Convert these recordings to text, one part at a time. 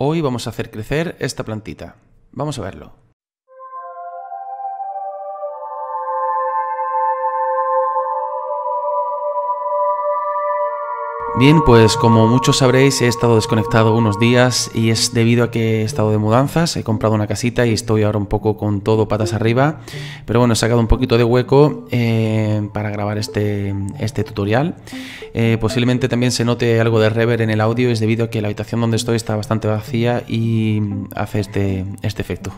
Hoy vamos a hacer crecer esta plantita. Vamos a verlo. Bien, pues como muchos sabréis, he estado desconectado unos días y es debido a que he estado de mudanzas, he comprado una casita y estoy ahora un poco con todo patas arriba, pero bueno, he sacado un poquito de hueco eh, para grabar este, este tutorial. Eh, posiblemente también se note algo de rever en el audio, es debido a que la habitación donde estoy está bastante vacía y hace este, este efecto.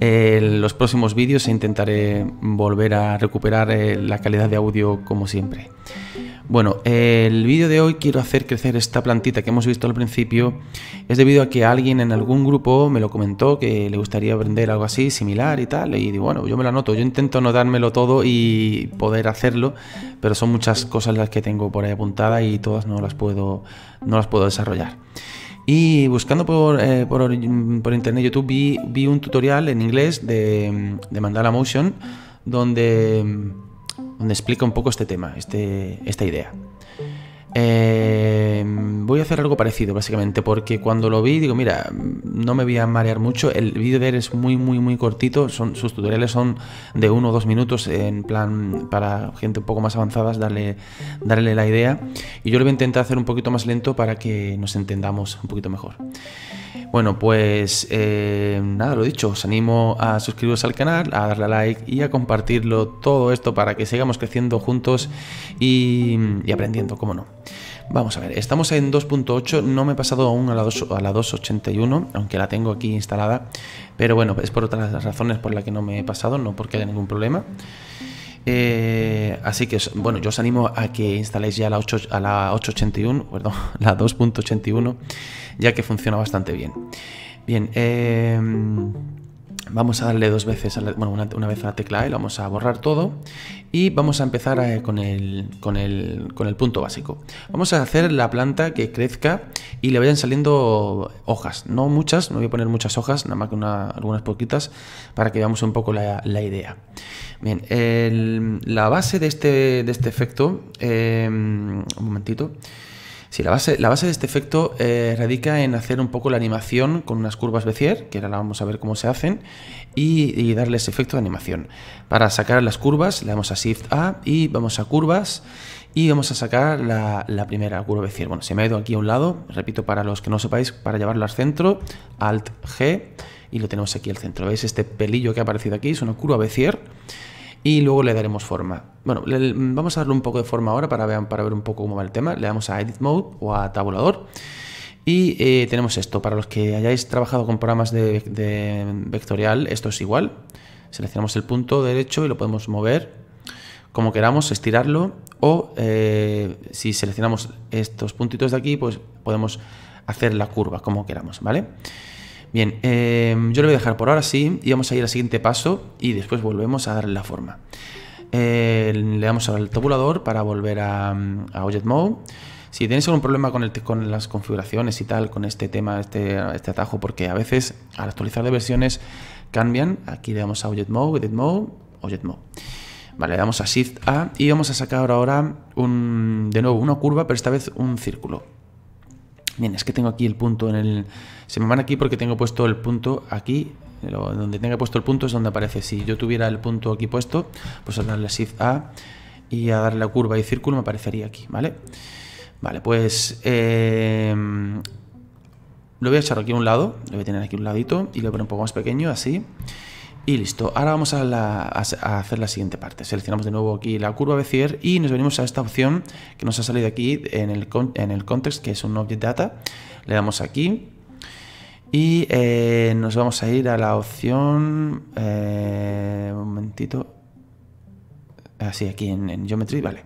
En eh, los próximos vídeos e intentaré volver a recuperar la calidad de audio como siempre. Bueno, el vídeo de hoy quiero hacer crecer esta plantita que hemos visto al principio. Es debido a que alguien en algún grupo me lo comentó que le gustaría aprender algo así, similar y tal. Y bueno, yo me la noto Yo intento anotármelo todo y poder hacerlo, pero son muchas cosas las que tengo por ahí apuntadas y todas no las puedo, no las puedo desarrollar. Y buscando por, eh, por, internet YouTube vi, vi, un tutorial en inglés de, de Mandala Motion donde donde explica un poco este tema, este, esta idea. Eh, voy a hacer algo parecido, básicamente, porque cuando lo vi, digo, mira, no me voy a marear mucho. El vídeo de él es muy, muy, muy cortito. Son, sus tutoriales son de uno o dos minutos, en plan para gente un poco más avanzadas, darle, darle la idea. Y yo lo voy a intentar hacer un poquito más lento para que nos entendamos un poquito mejor. Bueno, pues eh, nada, lo dicho, os animo a suscribiros al canal, a darle a like y a compartirlo todo esto para que sigamos creciendo juntos y, y aprendiendo, cómo no. Vamos a ver, estamos en 2.8, no me he pasado aún a la 2.81, aunque la tengo aquí instalada, pero bueno, es por otras razones por las que no me he pasado, no porque haya ningún problema. Eh, así que, bueno, yo os animo a que instaléis ya la, 8, a la 881, perdón, la 2.81, ya que funciona bastante bien. Bien, eh, Vamos a darle dos veces, bueno, una, vez a la tecla y e, lo vamos a borrar todo y vamos a empezar eh, con, el, con, el, con el punto básico. Vamos a hacer la planta que crezca y le vayan saliendo hojas, no muchas, no voy a poner muchas hojas, nada más que una, algunas poquitas para que veamos un poco la, idea. Bien, la base de este, de este efecto, eh, un momentito, la base, la base de este efecto eh, radica en hacer un poco la animación con unas curvas Bezier, que ahora vamos a ver cómo se hacen, y, darles efecto de animación. Para sacar las curvas le damos a Shift A y vamos a curvas y vamos a sacar la, primera curva Bezier. Bueno, se me ha ido aquí a un lado, repito para los que no sepáis, para llevarlo al centro, Alt G y lo tenemos aquí al centro. ¿Veis este pelillo que ha aparecido aquí? Es una curva Bezier y luego le daremos forma. Bueno, vamos a darle un poco de forma ahora para, para ver un poco cómo va el tema. Le damos a Edit Mode o a Tabulador. Y eh, tenemos esto, para los que hayáis trabajado con programas de, vectorial, esto es igual. Seleccionamos el punto derecho y lo podemos mover como queramos, estirarlo. O eh, si seleccionamos estos puntitos de aquí, pues podemos hacer la curva como queramos, ¿vale? vale Bien, em, yo lo voy a dejar por ahora así y vamos a ir al siguiente paso y después volvemos a darle la forma. le damos al tabulador para volver a, Object Mode. Si tenéis algún problema con, con las configuraciones y tal, con este tema, este, este atajo, porque a veces al actualizar de versiones cambian, aquí le damos a Object Mode, Edit Mode, Object Mode. Vale, le damos a Shift A y vamos a sacar ahora un, de nuevo una curva, pero esta vez un círculo. Bien, es que tengo aquí el punto en el... Se me van aquí porque tengo puesto el punto aquí. donde tenga puesto el punto es donde aparece. Si yo tuviera el punto aquí puesto, pues al darle Shift A y a darle a curva y círculo me aparecería aquí, ¿vale? Vale, pues... Em, lo voy a echar aquí a un lado. Lo voy a tener aquí un ladito y lo voy a poner un poco más pequeño, así. Y listo, ahora vamos a, hacer la siguiente parte. Seleccionamos de nuevo aquí la curva BCR y nos venimos a esta opción que nos ha salido aquí en el, en context, que es un object data. Le damos aquí y eh, nos vamos a ir a la opción... Eh, un momentito. Así, ah, aquí en, Geometry, vale.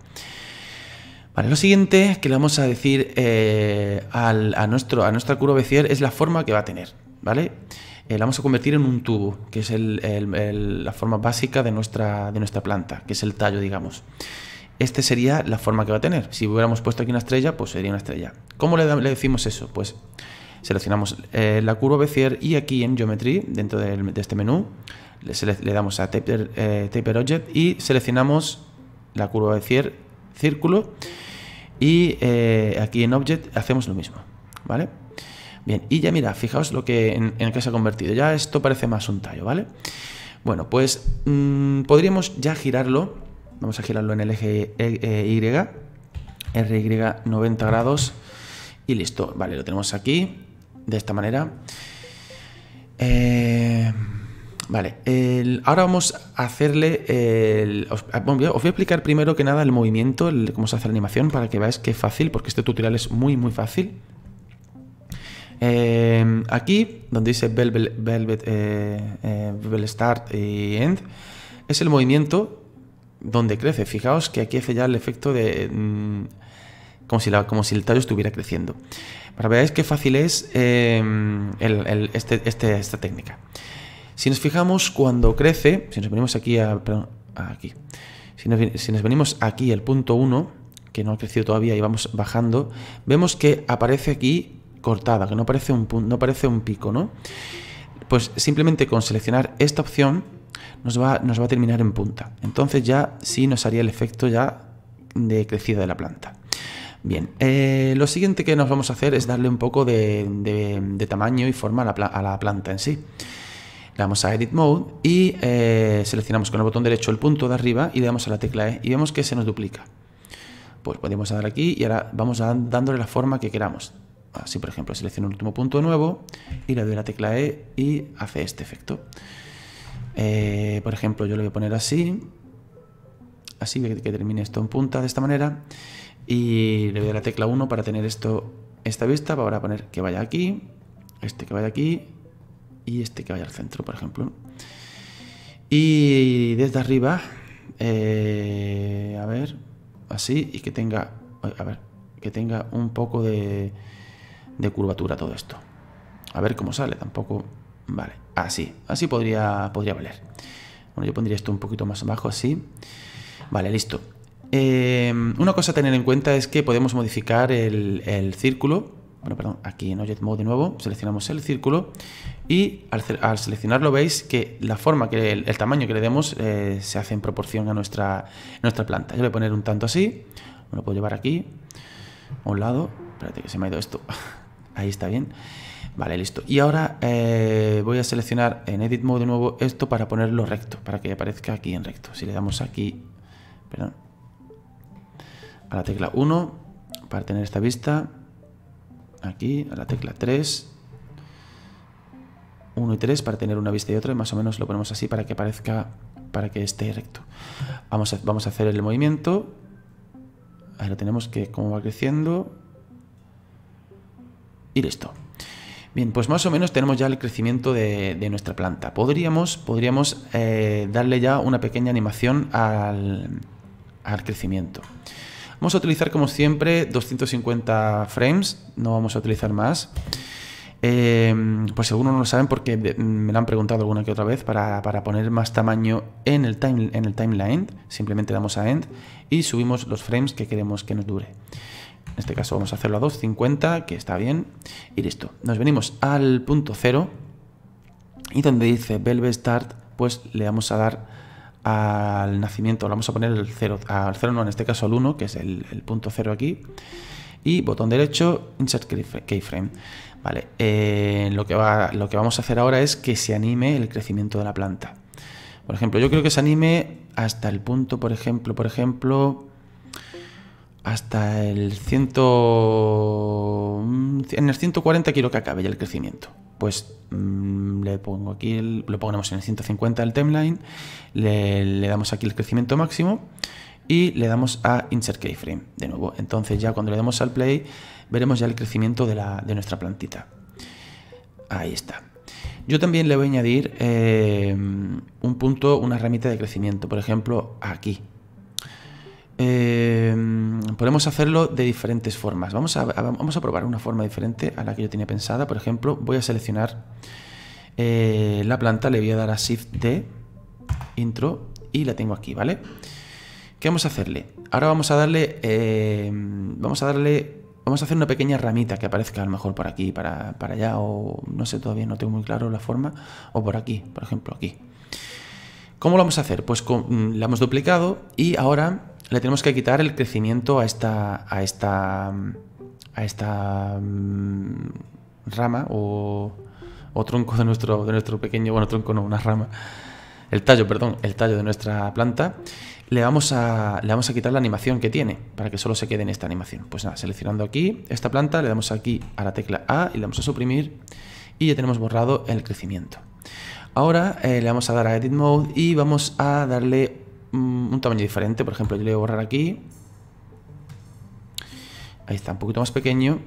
lo siguiente que le vamos a decir eh, a, nuestro, a nuestra curva BCR es la forma que va a tener, ¿vale? vale eh, la vamos a convertir en un tubo, que es la forma básica de nuestra, planta, que es el tallo, digamos. Este sería la forma que va a tener. Si hubiéramos puesto aquí una estrella, pues sería una estrella. ¿Cómo le, decimos eso? Pues seleccionamos eh, la curva Bezier y aquí en Geometry, dentro de, este menú, le, damos a eh, taper, Object y seleccionamos la curva Bezier, círculo, y aquí en Object hacemos lo mismo, ¿vale? Bien, y ya mira, fijaos lo que en, el que se ha convertido. Ya esto parece más un tallo, ¿vale? Bueno, pues mm, podríamos ya girarlo. Vamos a girarlo en el eje e, e, Y, RY 90 grados. Y listo, vale, lo tenemos aquí, de esta manera. Eh, vale, ahora vamos a hacerle. Ah, os, voy a explicar primero que nada el movimiento, cómo se hace la animación, para que veáis que es fácil, porque este tutorial es muy, muy fácil. Em, aquí, donde dice Velvet, Velvet, eh, eh, Start y End, es el movimiento donde crece. Fijaos que aquí hace ya el efecto de... Mm, como, si el tallo estuviera creciendo. Para veáis qué fácil es em, este, este, esta técnica. Si nos fijamos cuando crece, si nos venimos aquí aquí. Si nos, si nos venimos aquí al punto 1, que no ha crecido todavía y vamos bajando, vemos que aparece aquí cortada, que no parece un, parece un pico, ¿no? Pues simplemente con seleccionar esta opción nos va, nos va a terminar en punta. Entonces ya sí nos haría el efecto ya de crecida de la planta. Bien, eh, lo siguiente que nos vamos a hacer es darle un poco de, tamaño y forma a la, planta en sí. Le damos a Edit Mode y eh, seleccionamos con el botón derecho el punto de arriba y le damos a la tecla E y vemos que se nos duplica. Pues podemos dar aquí y ahora vamos a, dándole la forma que queramos así por ejemplo, selecciono el último punto nuevo y le doy la tecla E y hace este efecto. Eh, por ejemplo, yo lo voy a poner así, así que, termine esto en punta de esta manera y le doy a la tecla 1 para tener esto, esta vista, a poner que vaya aquí, este que vaya aquí y este que vaya al centro, por ejemplo. Y desde arriba, eh, a ver, así y que tenga, a ver, que tenga un poco de de curvatura todo esto. A ver cómo sale, tampoco... Vale, así, así podría, podría valer. Bueno, yo pondría esto un poquito más abajo, así. Vale, listo. Eh, una cosa a tener en cuenta es que podemos modificar el, círculo. Bueno, perdón, aquí en Object Mode de nuevo seleccionamos el círculo y al, seleccionarlo veis que la forma, que el, tamaño que le demos eh, se hace en proporción a nuestra, nuestra planta. Yo voy a poner un tanto así, me lo puedo llevar aquí, a un lado. Espérate que se me ha ido esto. Ahí está bien. Vale, listo. Y ahora eh, voy a seleccionar en Edit Mode de nuevo esto para ponerlo recto, para que aparezca aquí en recto. Si le damos aquí, a la tecla 1 para tener esta vista, aquí, a la tecla 3, 1 y 3 para tener una vista y otra, más o menos lo ponemos así para que aparezca, para que esté recto. Vamos a, vamos a hacer el movimiento, Ahora tenemos que como va creciendo, y listo. Bien, pues más o menos tenemos ya el crecimiento de, nuestra planta. Podríamos, podríamos eh, darle ya una pequeña animación al, crecimiento. Vamos a utilizar como siempre 250 frames, no vamos a utilizar más. Eh, pues algunos no lo saben porque me lo han preguntado alguna que otra vez para, poner más tamaño en el, en el timeline. Simplemente damos a end y subimos los frames que queremos que nos dure. En este caso vamos a hacerlo a 2.50, que está bien. Y listo. Nos venimos al punto 0 y donde dice Velvet Start, pues le vamos a dar al nacimiento, le vamos a poner el 0, al 0 no, en este caso al 1, que es el, punto 0 aquí. Y botón derecho, Insert Keyframe. Vale, eh, lo, que va, lo que vamos a hacer ahora es que se anime el crecimiento de la planta. Por ejemplo, yo creo que se anime hasta el punto, por ejemplo, por ejemplo, hasta el 100, en el 140 quiero que acabe ya el crecimiento. Pues mm, le pongo aquí, lo ponemos en el 150 el timeline, le, damos aquí el crecimiento máximo y le damos a insert keyframe de nuevo. Entonces ya cuando le damos al play veremos ya el crecimiento de, la, de nuestra plantita. Ahí está. Yo también le voy a añadir eh, un punto, una herramienta de crecimiento, por ejemplo aquí Em, podemos hacerlo de diferentes formas. Vamos a, vamos a probar una forma diferente a la que yo tenía pensada. Por ejemplo, voy a seleccionar eh, la planta, le voy a dar a Shift D, intro, y la tengo aquí, ¿vale? ¿Qué vamos a hacerle? Ahora vamos a darle, em, vamos a darle, vamos a hacer una pequeña ramita que aparezca a lo mejor por aquí, para, allá, o no sé, todavía no tengo muy claro la forma, o por aquí, por ejemplo, aquí. ¿Cómo lo vamos a hacer? Pues mm, la hemos duplicado y ahora le tenemos que quitar el crecimiento a esta, a esta, a esta mm, rama o, tronco de nuestro, de nuestro pequeño, bueno, tronco no, una rama, el tallo, perdón, el tallo de nuestra planta, le vamos, a, vamos a quitar la animación que tiene para que solo se quede en esta animación. Pues nada, seleccionando aquí esta planta, le damos aquí a la tecla A y le vamos a suprimir y ya tenemos borrado el crecimiento. Ahora eh, le vamos a dar a Edit Mode y vamos a darle Mm, un tamaño diferente. Por ejemplo, yo le voy a borrar aquí. Ahí está, un poquito más pequeño.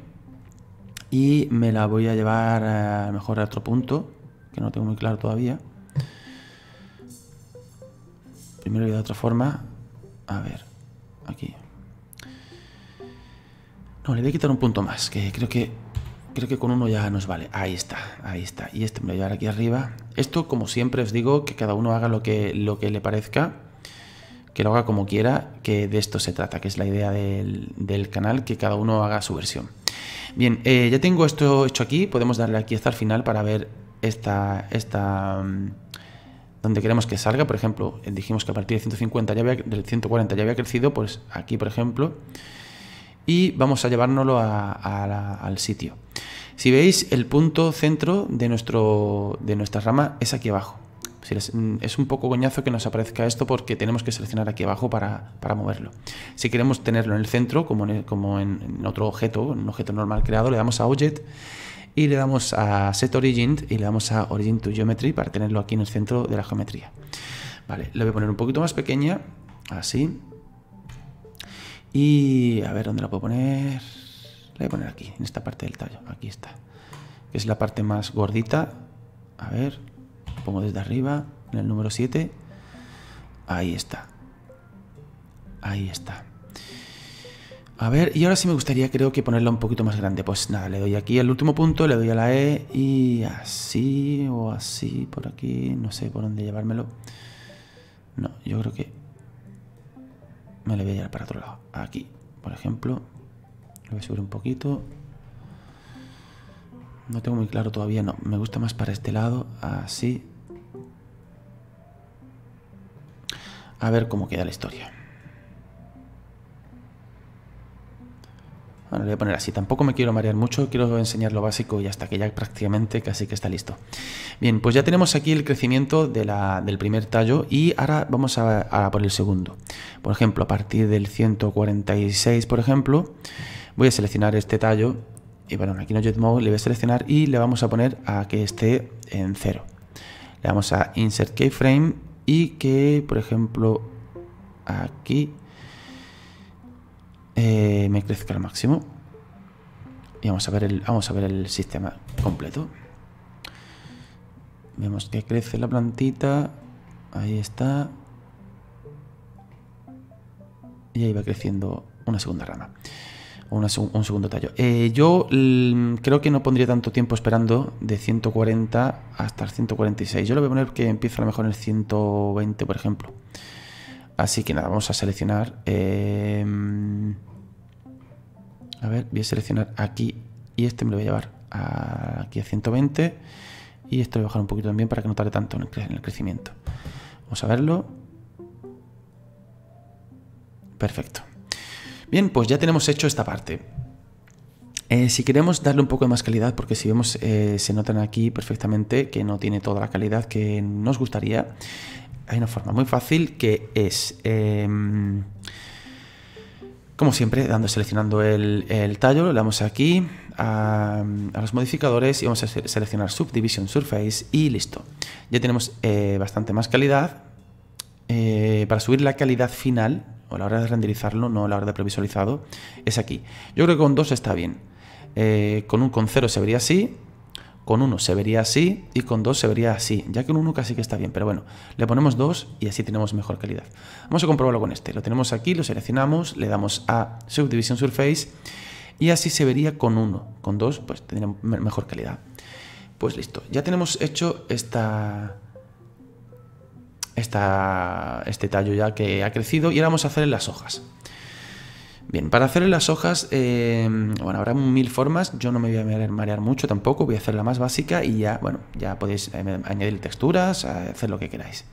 Y me la voy a llevar eh, a mejor a otro punto, que no tengo muy claro todavía. Primero de otra forma. A ver, aquí. No, le voy a quitar un punto más, que creo que creo que con uno ya nos vale. Ahí está, ahí está. Y este me lo voy a llevar aquí arriba. Esto, como siempre, os digo que cada uno haga lo que, lo que le parezca que lo haga como quiera, que de esto se trata, que es la idea del, canal, que cada uno haga su versión. Bien, eh, ya tengo esto hecho aquí, podemos darle aquí hasta el final para ver esta... esta mm, donde queremos que salga, por ejemplo, dijimos que a partir de 150 del 140 ya había crecido, pues aquí, por ejemplo, y vamos a llevárnoslo al sitio. Si veis, el punto centro de, nuestro, de nuestra rama es aquí abajo. Mm, es un poco coñazo que nos aparezca esto porque tenemos que seleccionar aquí abajo para, para moverlo. Si queremos tenerlo en el centro, como, en, como en, otro objeto, un objeto normal creado, le damos a Object y le damos a Set Origin y le damos a Origin to Geometry para tenerlo aquí en el centro de la geometría. Vale, le voy a poner un poquito más pequeña, así. Y a ver dónde la puedo poner. La voy a poner aquí, en esta parte del tallo. Aquí está. Que es la parte más gordita. A ver, Pongo desde arriba, en el número 7. Ahí está. Ahí está. A ver, y ahora sí me gustaría creo que ponerlo un poquito más grande. Pues nada, le doy aquí al último punto, le doy a la E y así o así por aquí. No sé por dónde llevármelo. No, yo creo que me lo voy a llevar para otro lado. Aquí, por ejemplo. Lo voy a subir un poquito. No tengo muy claro todavía, no. Me gusta más para este lado, así. A ver cómo queda la historia. Bueno, lo voy a poner así. Tampoco me quiero marear mucho, quiero enseñar lo básico y hasta que ya prácticamente casi que está listo. Bien, pues ya tenemos aquí el crecimiento del primer tallo y ahora vamos a, a, por el segundo. Por ejemplo, a partir del 146, por ejemplo, voy a seleccionar este tallo y bueno, aquí no Jet Mode le voy a seleccionar y le vamos a poner a que esté en cero. Le vamos a Insert Keyframe y que, por ejemplo, aquí eh, me crezca al máximo. Y vamos a ver el, vamos a ver el sistema completo. Vemos que crece la plantita. Ahí está. Y ahí va creciendo una segunda rama un segundo tallo. Eh, yo mm, creo que no pondría tanto tiempo esperando de 140 hasta el 146. Yo lo voy a poner que empieza a lo mejor en el 120, por ejemplo. Así que nada, vamos a seleccionar. Em, a ver, voy a seleccionar aquí y este me lo voy a llevar aquí a 120. Y esto lo voy a bajar un poquito también para que no tarde tanto en el crecimiento. Vamos a verlo. Perfecto. Bien, pues ya tenemos hecho esta parte. Eh, si queremos darle un poco de más calidad, porque si vemos eh, se notan aquí perfectamente que no tiene toda la calidad que nos gustaría, hay una forma muy fácil que es, em, como siempre, dando, seleccionando el, tallo, le damos aquí a, los modificadores y vamos a seleccionar Subdivision Surface y listo. Ya tenemos eh, bastante más calidad. para subir la calidad final o la hora de renderizarlo, no a la hora de previsualizado, es aquí. Yo creo que con 2 está bien. Eh, con un con 0 se vería así, con 1 se vería así y con 2 se vería así, ya que con 1 casi que está bien, pero bueno, le ponemos 2 y así tenemos mejor calidad. Vamos a comprobarlo con este. Lo tenemos aquí, lo seleccionamos, le damos a Subdivision Surface y así se vería con 1. Con 2 pues tendría mejor calidad. Pues listo, ya tenemos hecho esta esta, este tallo ya que ha crecido y ahora vamos a hacerle las hojas. Bien, para hacer las hojas, eh, bueno, habrá mil formas, yo no me voy a marear mucho tampoco, voy a hacer la más básica y ya, bueno, ya podéis eh, añadir texturas, hacer lo que queráis.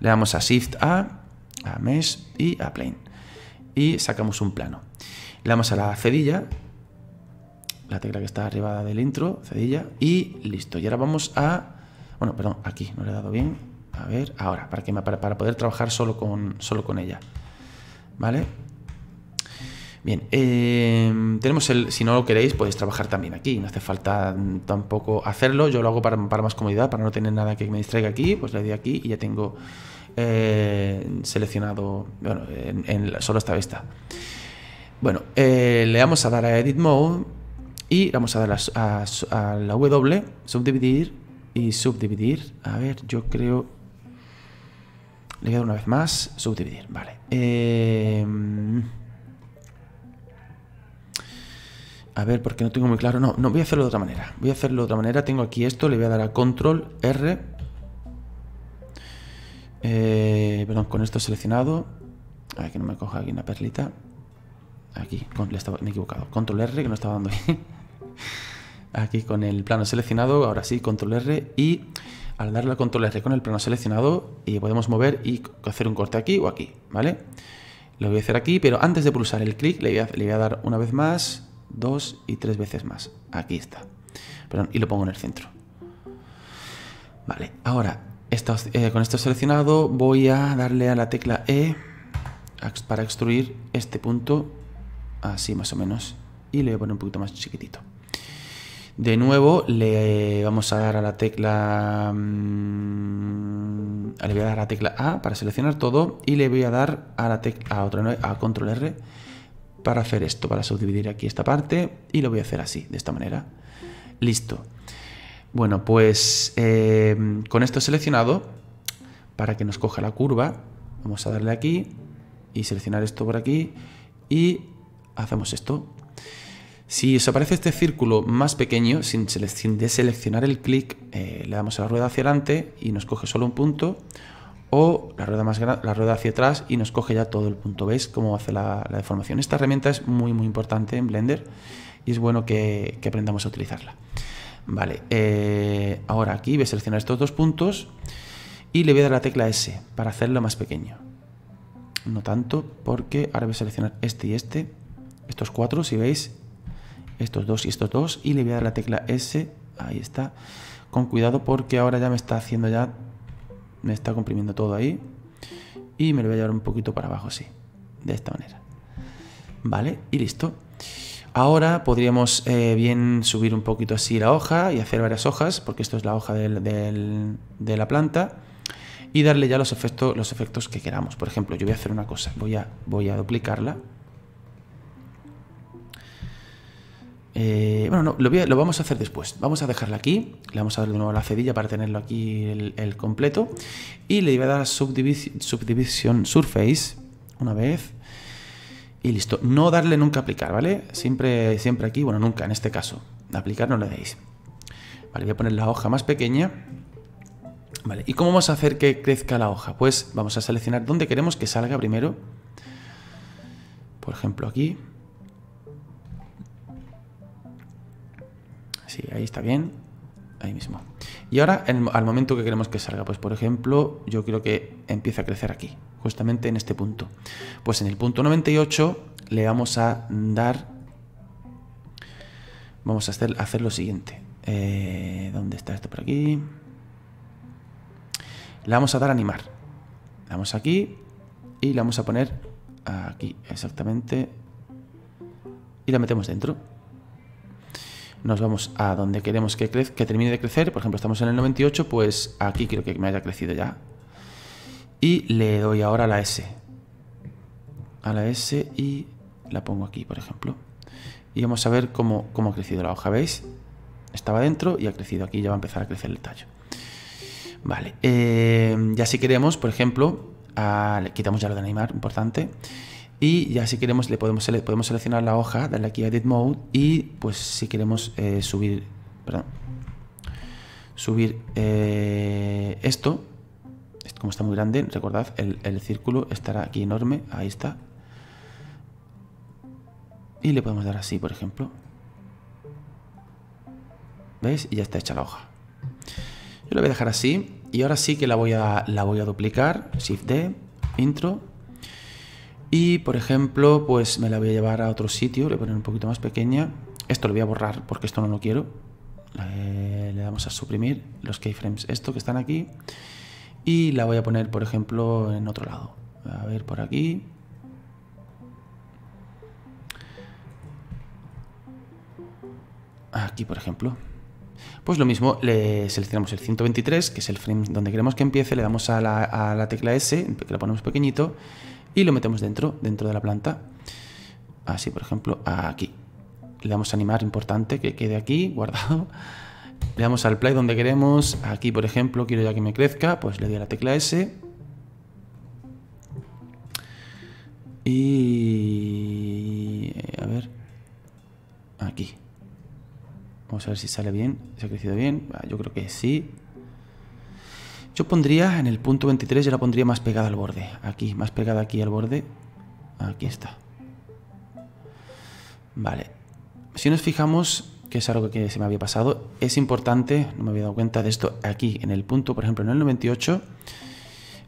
Le damos a Shift A, a Mesh y a Plane y sacamos un plano. Le damos a la cedilla, la tecla que está arriba del intro, cedilla, y listo. Y ahora vamos a... Bueno, perdón, aquí, no le he dado bien. A ver, ahora, para, para, poder trabajar solo con, solo con ella. ¿Vale? Bien, em, tenemos el, si no lo queréis, podéis trabajar también aquí, no hace falta mm, tampoco hacerlo, yo lo hago para, más comodidad, para no tener nada que me distraiga aquí, pues le doy aquí y ya tengo eh, seleccionado, bueno, solo esta vista. Bueno, eh, le vamos a dar a Edit Mode y vamos a dar a la W, subdividir y subdividir, a ver, yo creo le dar una vez más. Subdividir. Vale. Em, a ver, porque no tengo muy claro. No, no, voy a hacerlo de otra manera. Voy a hacerlo de otra manera. Tengo aquí esto. Le voy a dar a control R. Eh, perdón, con esto seleccionado. A ver que no me coja aquí una perlita. Aquí, me he equivocado. Control R, que no estaba dando aquí con el plano seleccionado. Ahora sí, control R. Y al darle al control R con el plano seleccionado y podemos mover y hacer un corte aquí o aquí, ¿vale? Lo voy a hacer aquí, pero antes de pulsar el clic le, voy a dar una vez más, dos y tres veces más. Aquí está. Perdón, y lo pongo en el centro. Vale, ahora eh, con esto seleccionado voy a darle a la tecla E para extruir este punto así más o menos y le voy a poner un poquito más chiquitito. De nuevo le eh, vamos a dar a la tecla... Mm, voy a dar a la tecla A para seleccionar todo y le voy a dar a la tecla a control R para hacer esto, para subdividir aquí esta parte y lo voy a hacer así, de esta manera. Listo. Bueno, pues eh, con esto seleccionado, para que nos coja la curva, vamos a darle aquí y seleccionar esto por aquí y hacemos esto. Si os aparece este círculo más pequeño, sin, deseleccionar el clic, eh, le damos a la rueda hacia adelante y nos coge solo un punto, o la rueda, más la rueda hacia atrás y nos coge ya todo el punto. ¿Veis cómo hace la, deformación? Esta herramienta es muy muy importante en Blender y es bueno que, aprendamos a utilizarla. Vale, eh, ahora aquí voy a seleccionar estos dos puntos y le voy a dar la tecla S para hacerlo más pequeño. No tanto, porque ahora voy a seleccionar este y este, estos cuatro, si veis, estos dos y estos dos y le voy a dar la tecla S, ahí está, con cuidado porque ahora ya me está haciendo ya, me está comprimiendo todo ahí y me lo voy a llevar un poquito para abajo así, de esta manera, ¿vale? Y listo. Ahora podríamos eh, bien subir un poquito así la hoja y hacer varias hojas, porque esto es la hoja de la planta, y darle ya los efectos, los efectos que queramos. Por ejemplo, yo voy a hacer una cosa, voy a, voy a duplicarla, Eh, bueno, no, lo, lo, vamos a hacer después. Vamos a dejarla aquí. Le vamos a dar de nuevo la cedilla para tenerlo aquí el, completo. Y le iba a dar subdivision, subdivision Surface una vez. Y listo. No darle nunca a aplicar, ¿vale? Siempre, siempre aquí, bueno, nunca en este caso. Aplicar no le deis. Vale, voy a poner la hoja más pequeña. ¿y cómo vamos a hacer que crezca la hoja? Pues vamos a seleccionar dónde queremos que salga primero. Por ejemplo, aquí. Sí, ahí está bien. Ahí mismo. Y ahora, al momento que queremos que salga, pues por ejemplo, yo creo que empieza a crecer aquí, justamente en este punto. Pues en el punto 98 le vamos a dar... Vamos a hacer, lo siguiente. Eh, ¿Dónde está esto por aquí? Le vamos a dar animar. Le damos aquí y le vamos a poner aquí, exactamente. Y la metemos dentro nos vamos a donde queremos que, crezca que termine de crecer, por ejemplo estamos en el 98, pues aquí creo que me haya crecido ya. Y le doy ahora la S. A la S y la pongo aquí, por ejemplo. Y vamos a ver cómo, ha crecido la hoja, ¿veis? Estaba dentro y ha crecido aquí, ya va a empezar a crecer el tallo. Vale, eh, ya si queremos, por ejemplo, ah, quitamos ya lo de animar, importante y ya si queremos le podemos, podemos seleccionar la hoja, darle aquí a Edit Mode y pues si queremos eh, subir, subir eh, esto, como está muy grande, recordad, el, círculo estará aquí enorme, ahí está. Y le podemos dar así, por ejemplo. ¿Veis? Y ya está hecha la hoja. Yo la voy a dejar así y ahora sí que la voy a, la voy a duplicar, Shift D, Intro, y por ejemplo, pues me la voy a llevar a otro sitio, le voy a poner un poquito más pequeña. Esto lo voy a borrar porque esto no lo quiero. Eh, le damos a suprimir los keyframes, esto que están aquí. Y la voy a poner, por ejemplo, en otro lado. A ver, por aquí. Aquí, por ejemplo. Pues lo mismo, le seleccionamos el 123, que es el frame donde queremos que empiece, le damos a la, a la tecla S, que la ponemos pequeñito, y lo metemos dentro, dentro de la planta. Así, por ejemplo, aquí. Le damos a animar, importante, que quede aquí, guardado. Le damos al play donde queremos. Aquí, por ejemplo, quiero ya que me crezca, pues le doy a la tecla S. Y... Eh, a ver. Aquí. Vamos a ver si sale bien, si ha crecido bien. Ah, yo creo que sí. Yo pondría en el punto 23, yo la pondría más pegada al borde. Aquí, más pegada aquí al borde. Aquí está. Vale. Si nos fijamos, que es algo que se me había pasado, es importante, no me había dado cuenta de esto, aquí en el punto, por ejemplo, en el 98,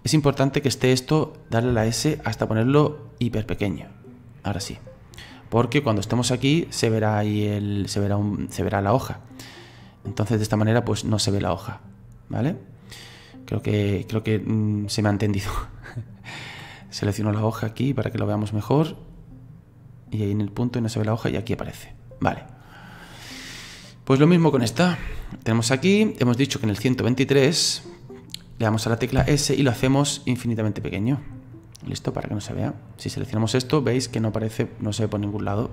es importante que esté esto, darle la S hasta ponerlo hiper pequeño. Ahora sí. Porque cuando estemos aquí se verá ahí el, se verá, se verá la hoja. Entonces de esta manera pues no se ve la hoja, ¿vale? Creo que, creo que mm, se me ha entendido. Selecciono la hoja aquí para que lo veamos mejor. Y ahí en el punto no se ve la hoja y aquí aparece. Vale. Pues lo mismo con esta. Tenemos aquí, hemos dicho que en el 123 le damos a la tecla S y lo hacemos infinitamente pequeño. Listo, para que no se vea. Si seleccionamos esto, veis que no aparece, no se ve por ningún lado.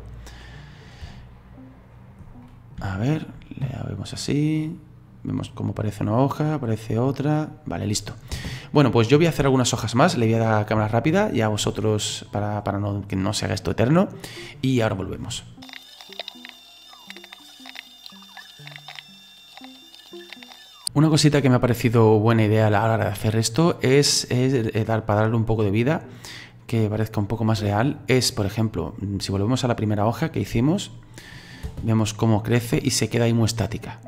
A ver, le vemos así. Vemos cómo aparece una hoja, aparece otra. Vale, listo. Bueno, pues yo voy a hacer algunas hojas más. Le voy a dar a cámara rápida y a vosotros para, no, que no se haga esto eterno. Y ahora volvemos. Una cosita que me ha parecido buena idea a la hora de hacer esto es, es eh, dar, para darle un poco de vida, que parezca un poco más real, es, por ejemplo, si volvemos a la primera hoja que hicimos, Vemos cómo crece y se queda ahí muy estática.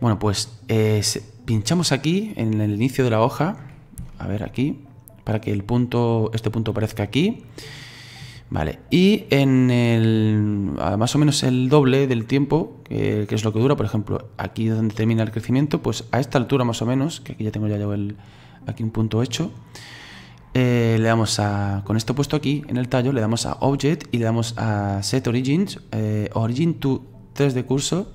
Bueno, pues eh, pinchamos aquí en el inicio de la hoja. A ver aquí. Para que el punto, este punto aparezca aquí. Vale, y en el más o menos el doble del tiempo, que es lo que dura, por ejemplo, aquí donde termina el crecimiento, pues a esta altura más o menos, que aquí ya tengo ya el, aquí un punto hecho, eh, le damos a, con esto puesto aquí en el tallo, le damos a Object y le damos a Set Origins, eh, Origin to 3 de curso.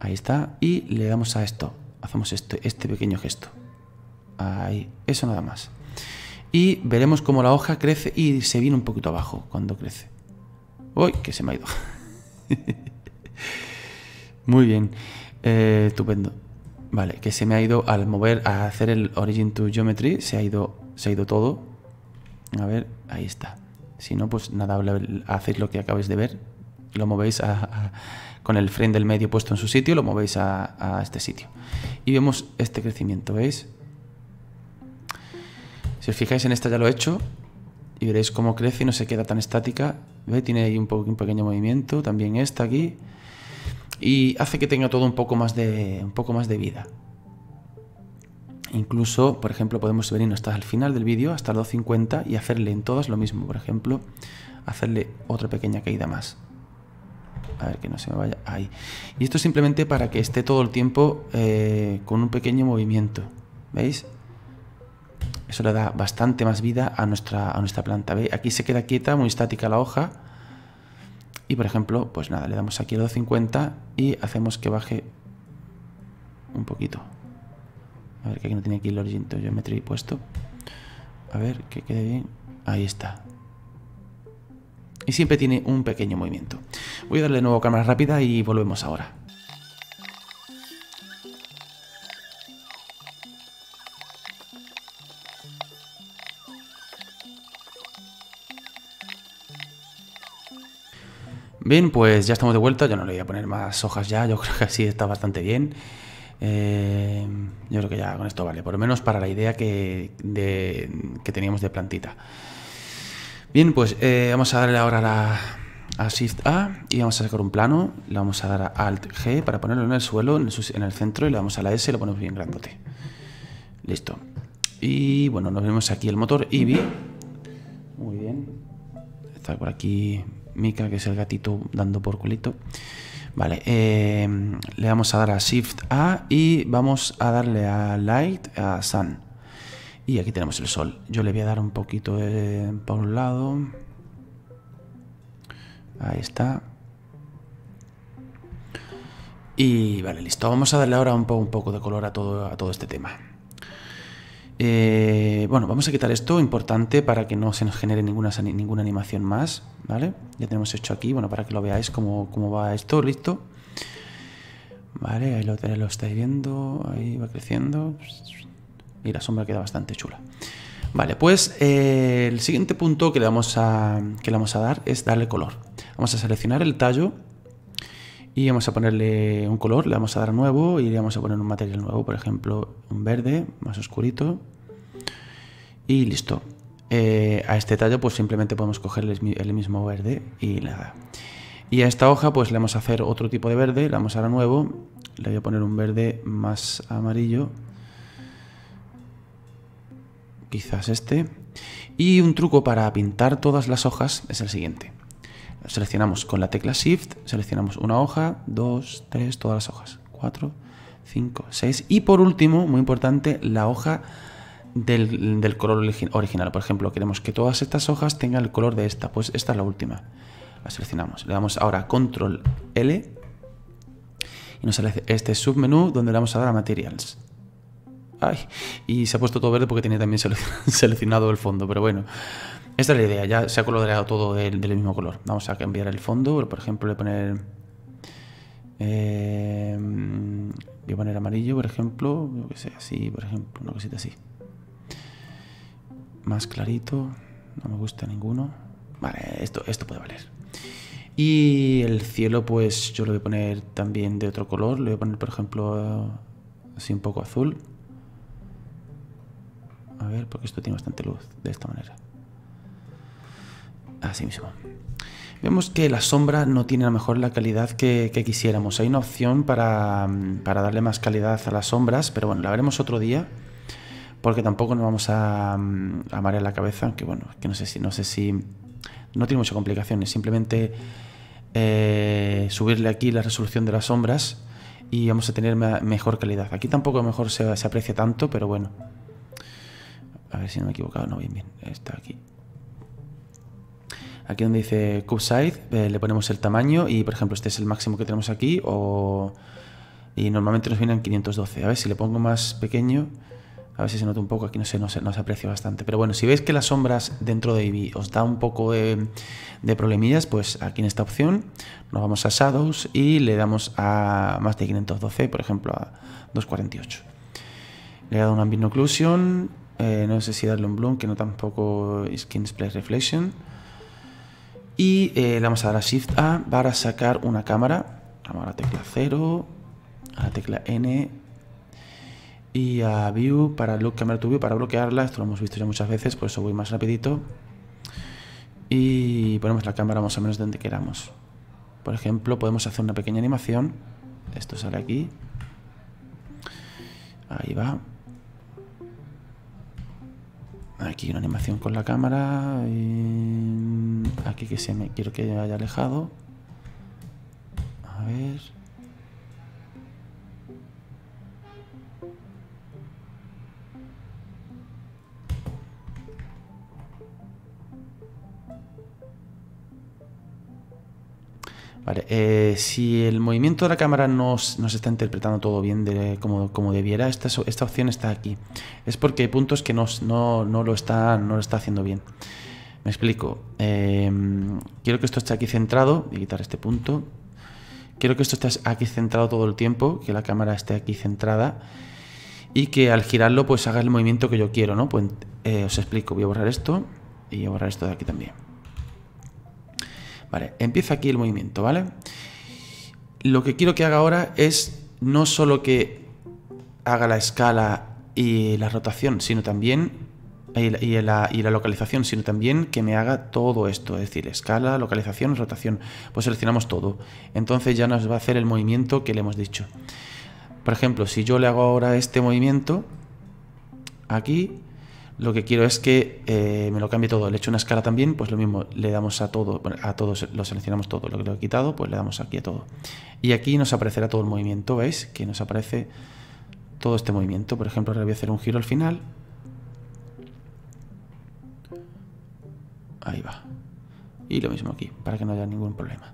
Ahí está. Y le damos a esto. Hacemos este, este, pequeño gesto. Ahí, eso nada más. Y veremos cómo la hoja crece y se viene un poquito abajo cuando crece. Uy, que se me ha ido. Muy bien, eh, estupendo. Vale, que se me ha ido al mover, a hacer el Origin to Geometry, se ha ido, se ha ido todo. A ver, ahí está. Si no, pues nada, hacéis lo que acabáis de ver. Lo movéis a, con el frame del medio puesto en su sitio, lo movéis a, este sitio. Y vemos este crecimiento, ¿veis? Si os fijáis en esta ya lo he hecho, y veréis cómo crece y no se queda tan estática. ¿Ve? Tiene ahí un, poco, un pequeño movimiento. También esta aquí y hace que tenga todo un poco más de, un poco más de vida. Incluso, por ejemplo, podemos venir hasta el final del vídeo, hasta el 2.50 y hacerle en todas lo mismo. Por ejemplo, hacerle otra pequeña caída más. A ver que no se me vaya ahí. Y esto simplemente para que esté todo el tiempo eh, con un pequeño movimiento. ¿Veis? Eso le da bastante más vida a nuestra, a nuestra planta. Aquí se queda quieta, muy estática la hoja. Y por ejemplo, pues nada, le damos aquí a 250 y hacemos que baje un poquito. A ver, que aquí no tiene aquí el origin to geometry puesto. A ver, que quede bien. Ahí está. Y siempre tiene un pequeño movimiento. Voy a darle nuevo cámara rápida y volvemos ahora. Bien, pues ya estamos de vuelta. Yo no le voy a poner más hojas ya. Yo creo que así está bastante bien. Eh, yo creo que ya con esto vale. Por lo menos para la idea que, teníamos de plantita. Bien, pues eh, vamos a darle ahora la, a Shift A y vamos a sacar un plano. Le vamos a dar a Alt G para ponerlo en el suelo, en el, centro. Y le damos a la S y lo ponemos bien grandote. Listo. Y bueno, nos vemos aquí el motor Eevee. Muy bien. Está por aquí Mika, que es el gatito dando por culito. Vale, eh, le vamos a dar a Shift A y vamos a darle a Light, a Sun. Y aquí tenemos el sol. Yo le voy a dar un poquito eh, por para un lado. Ahí está. Y vale, listo. Vamos a darle ahora un, un poco de color a todo, a todo este tema. Eh, bueno, vamos a quitar esto, importante, para que no se nos genere ninguna, ninguna animación más, ¿vale? Ya tenemos hecho aquí, bueno, para que lo veáis cómo, va esto, listo. Vale, ahí lo, lo estáis viendo, ahí va creciendo. Y la sombra queda bastante chula. Vale, pues eh, el siguiente punto que le, vamos a, que le vamos a dar es darle color. Vamos a seleccionar el tallo y vamos a ponerle un color, le vamos a dar nuevo y le vamos a poner un material nuevo, por ejemplo, un verde más oscurito y listo. Eh, a este tallo pues simplemente podemos coger el mismo verde y nada. Y a esta hoja pues le vamos a hacer otro tipo de verde, le vamos a dar nuevo, le voy a poner un verde más amarillo, quizás este. Y un truco para pintar todas las hojas es el siguiente. Seleccionamos con la tecla Shift, seleccionamos una hoja, dos, tres, todas las hojas, cuatro, cinco, seis. Y por último, muy importante, la hoja del, del color original. Por ejemplo, queremos que todas estas hojas tengan el color de esta, pues esta es la última. La seleccionamos. Le damos ahora Control L y nos sale este submenú donde le vamos a dar a Materials. y se ha puesto todo verde porque tiene también seleccionado el fondo, pero bueno. Esta es la idea, ya se ha coloreado todo del, mismo color. Vamos a cambiar el fondo, por ejemplo, le poner... Eh, voy a poner amarillo, por ejemplo, que sea. así, por ejemplo, una cosita así. Más clarito, no me gusta ninguno. Vale, esto, esto puede valer. Y el cielo, pues yo lo voy a poner también de otro color. Le voy a poner, por ejemplo, así un poco azul. A ver, porque esto tiene bastante luz, de esta manera. Así mismo. Vemos que la sombra no tiene a lo mejor la calidad que, quisiéramos. Hay una opción para, darle más calidad a las sombras, pero bueno, la veremos otro día. Porque tampoco nos vamos a, a la cabeza, aunque bueno, que no sé si, no sé si. No tiene muchas complicaciones. Simplemente eh, subirle aquí la resolución de las sombras y vamos a tener mejor calidad. Aquí tampoco mejor se, se aprecia tanto, pero bueno. A ver si no me he equivocado, no, bien, bien. Está aquí. Aquí donde dice Cube eh, le ponemos el tamaño y, por ejemplo, este es el máximo que tenemos aquí Y normalmente nos vienen 512. A ver si le pongo más pequeño. A ver si se nota un poco, aquí no sé, no se, no se aprecia bastante. Pero bueno, si veis que las sombras dentro de Eevee os da un poco de, problemillas, pues aquí en esta opción nos vamos a Shadows y le damos a más de 512, por ejemplo a 248. Le he dado un Ambient Occlusion, eh, no sé si darle un Bloom, que no tampoco Skin Display Reflection. Y eh, le vamos a dar a Shift A para sacar una cámara. Vamos a la tecla 0, a la tecla N y a View para Look Camera to View para bloquearla. Esto lo hemos visto ya muchas veces, por eso voy más rapidito. Y ponemos la cámara más o menos donde queramos. Por ejemplo, podemos hacer una pequeña animación. Esto sale aquí. Ahí va. Aquí una animación con la cámara. aquí que se me. Quiero que haya alejado. A ver. Eh, si el movimiento de la cámara no, se está interpretando todo bien como, como, debiera, esta, esta, opción está aquí. Es porque hay puntos que no, lo, está, no lo está haciendo bien. Me explico. Em, quiero que esto esté aquí centrado. Voy a quitar este punto. Quiero que esto esté aquí centrado todo el tiempo, que la cámara esté aquí centrada y que al girarlo pues haga el movimiento que yo quiero, ¿no? Pues, eh, os explico. Voy a borrar esto y voy a borrar esto de aquí también. Vale, empieza aquí el movimiento, ¿vale? Lo que quiero que haga ahora es no solo que haga la escala y la rotación, sino también y la, y la, localización, sino también que me haga todo esto, es decir, escala, localización, rotación. Pues seleccionamos todo. Entonces ya nos va a hacer el movimiento que le hemos dicho. Por ejemplo, si yo le hago ahora este movimiento, aquí, lo que quiero es que eh, me lo cambie todo. Le echo una escala también, pues lo mismo, le damos a todo, a todos, lo seleccionamos todo, lo que lo he quitado, pues le damos aquí a todo. Y aquí nos aparecerá todo el movimiento, ¿veis? Que nos aparece todo este movimiento. Por ejemplo, ahora voy a hacer un giro al final. Ahí va. Y lo mismo aquí, para que no haya ningún problema.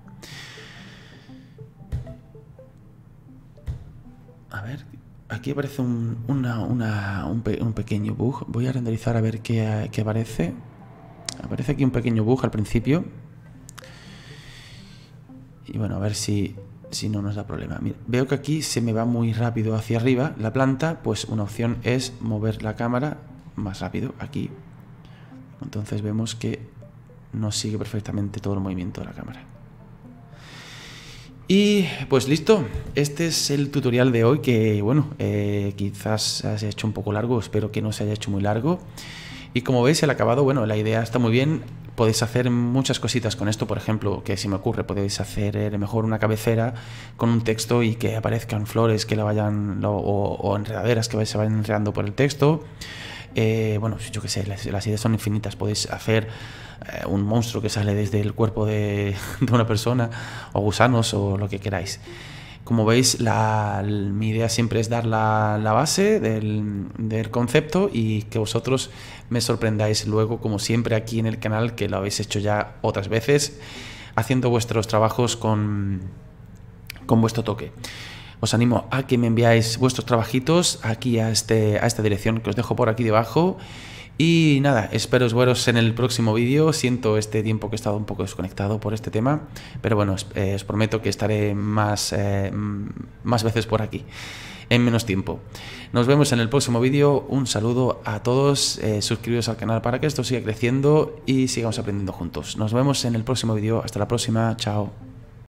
A ver, Aquí aparece un, pequeño bug. Voy a renderizar a ver qué, aparece. Aparece aquí un pequeño bug al principio. Y bueno, a ver si si no nos da problema. veo que aquí se me va muy rápido hacia arriba la planta, pues una opción es mover la cámara más rápido aquí. Entonces vemos que nos sigue perfectamente todo el movimiento de la cámara. Y pues listo, este es el tutorial de hoy que bueno, eh, quizás haya hecho un poco largo, espero que no se haya hecho muy largo. Y como veis el acabado, bueno, la idea está muy bien, podéis hacer muchas cositas con esto, por ejemplo, que si me ocurre, podéis hacer eh, mejor una cabecera con un texto y que aparezcan flores que la vayan, o, o enredaderas que se vayan enredando por el texto. Eh, bueno, yo qué sé, las, ideas son infinitas, podéis hacer eh, un monstruo que sale desde el cuerpo de, una persona, o gusanos, o lo que queráis. Como veis, mi idea siempre es dar la, base del, concepto y que vosotros me sorprendáis luego, como siempre aquí en el canal, que lo habéis hecho ya otras veces, haciendo vuestros trabajos con vuestro toque. Os animo a que me enviáis vuestros trabajitos aquí a, este, a esta dirección que os dejo por aquí debajo. Y nada, espero veros en el próximo vídeo. Siento este tiempo que he estado un poco desconectado por este tema, pero bueno, os, eh, prometo que estaré más, eh, mm, más veces por aquí, en menos tiempo. Nos vemos en el próximo vídeo. Un saludo a todos. Eh, suscribiros al canal para que esto siga creciendo y sigamos aprendiendo juntos. Nos vemos en el próximo vídeo. Hasta la próxima. Chao.